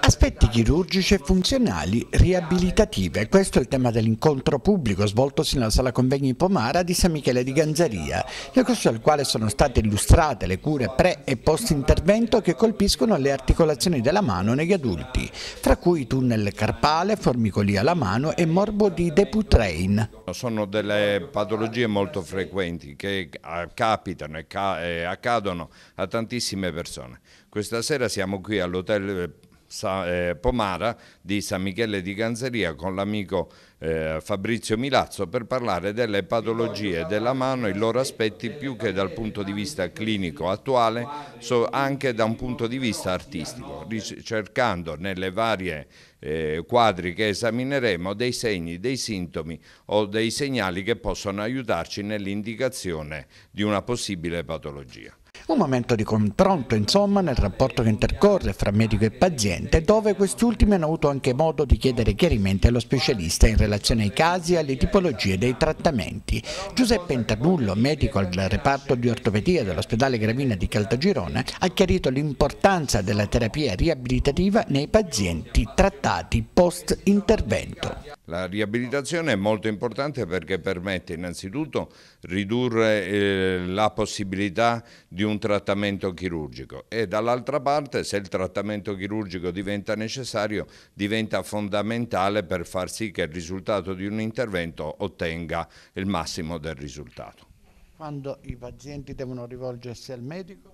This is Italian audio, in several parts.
Aspetti chirurgici e funzionali riabilitative, questo è il tema dell'incontro pubblico svoltosi nella sala convegni Pomara di San Michele di Ganzaria, nel corso del quale sono state illustrate le cure pre e post intervento che colpiscono le articolazioni della mano negli adulti, tra cui tunnel carpale, formicolia alla mano e morbo di Deputrain. Sono delle patologie molto frequenti che capitano e accadono a tantissime persone. Questa sera siamo qui all'hotel eh, Sa, eh, Pomara di San Michele di Ganzeria con l'amico eh, Fabrizio Milazzo per parlare delle patologie della mano, e i loro aspetti più che dal punto di vista clinico attuale, so, anche da un punto di vista artistico, ricercando nelle varie eh, quadri che esamineremo dei segni, dei sintomi o dei segnali che possono aiutarci nell'indicazione di una possibile patologia. Un momento di confronto, insomma, nel rapporto che intercorre fra medico e paziente, dove questi ultimi hanno avuto anche modo di chiedere chiarimenti allo specialista in relazione ai casi e alle tipologie dei trattamenti. Giuseppe Intadullo, medico al reparto di ortopedia dell'ospedale Gravina di Caltagirone, ha chiarito l'importanza della terapia riabilitativa nei pazienti trattati post intervento. La riabilitazione è molto importante perché permette innanzitutto ridurre eh, la possibilità di un trattamento chirurgico e dall'altra parte se il trattamento chirurgico diventa necessario diventa fondamentale per far sì che il risultato di un intervento ottenga il massimo del risultato. Quando i pazienti devono rivolgersi al medico?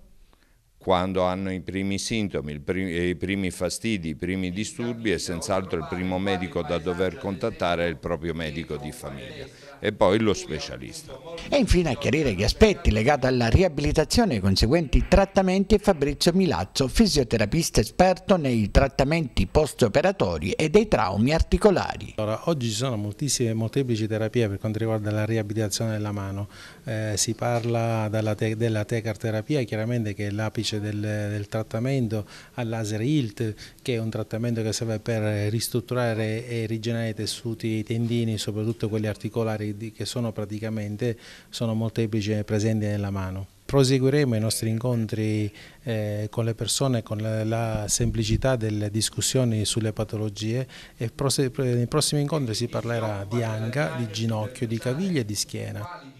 quando hanno i primi sintomi, i primi fastidi, i primi disturbi è senz'altro il primo medico da dover contattare è il proprio medico di famiglia e poi lo specialista. E infine a chiarire gli aspetti legati alla riabilitazione e ai conseguenti trattamenti è Fabrizio Milazzo, fisioterapista esperto nei trattamenti post-operatori e dei traumi articolari. Allora, oggi ci sono moltissime, molteplici terapie per quanto riguarda la riabilitazione della mano, eh, si parla te della tecarterapia chiaramente che è l'apice invece del, del trattamento al laser HILT che è un trattamento che serve per ristrutturare e rigenerare i tessuti i tendini, soprattutto quelli articolari che sono praticamente sono molteplici e presenti nella mano proseguiremo i nostri incontri eh, con le persone con la, la, semplicità delle discussioni sulle patologie e prose, nei prossimi incontri si parlerà di anca, di ginocchio, di caviglia e di schiena.